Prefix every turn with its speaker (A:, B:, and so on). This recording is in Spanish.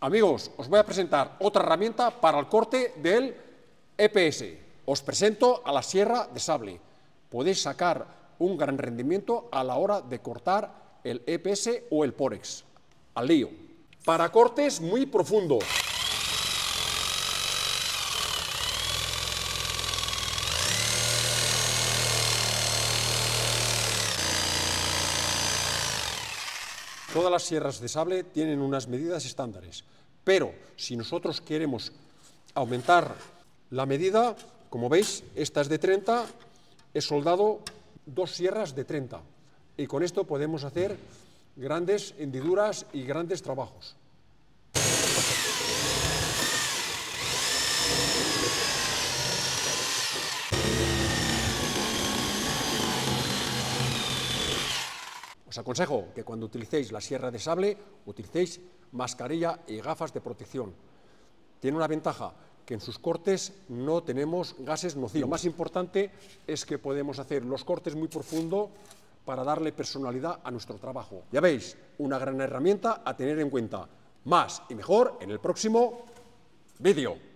A: Amigos, os voy a presentar otra herramienta para el corte del EPS. Os presento a la sierra de sable. Podéis sacar un gran rendimiento a la hora de cortar el EPS o el porex. Al lío. Para cortes muy profundos. Todas las sierras de sable tienen unas medidas estándares, pero si nosotros queremos aumentar la medida, como veis, esta es de 30, he soldado dos sierras de 30 y con esto podemos hacer grandes hendiduras y grandes trabajos. Os aconsejo que cuando utilicéis la sierra de sable, utilicéis mascarilla y gafas de protección. Tiene una ventaja, que en sus cortes no tenemos gases nocivos. Lo más importante es que podemos hacer los cortes muy profundo para darle personalidad a nuestro trabajo. Ya veis, una gran herramienta a tener en cuenta. Más y mejor en el próximo vídeo.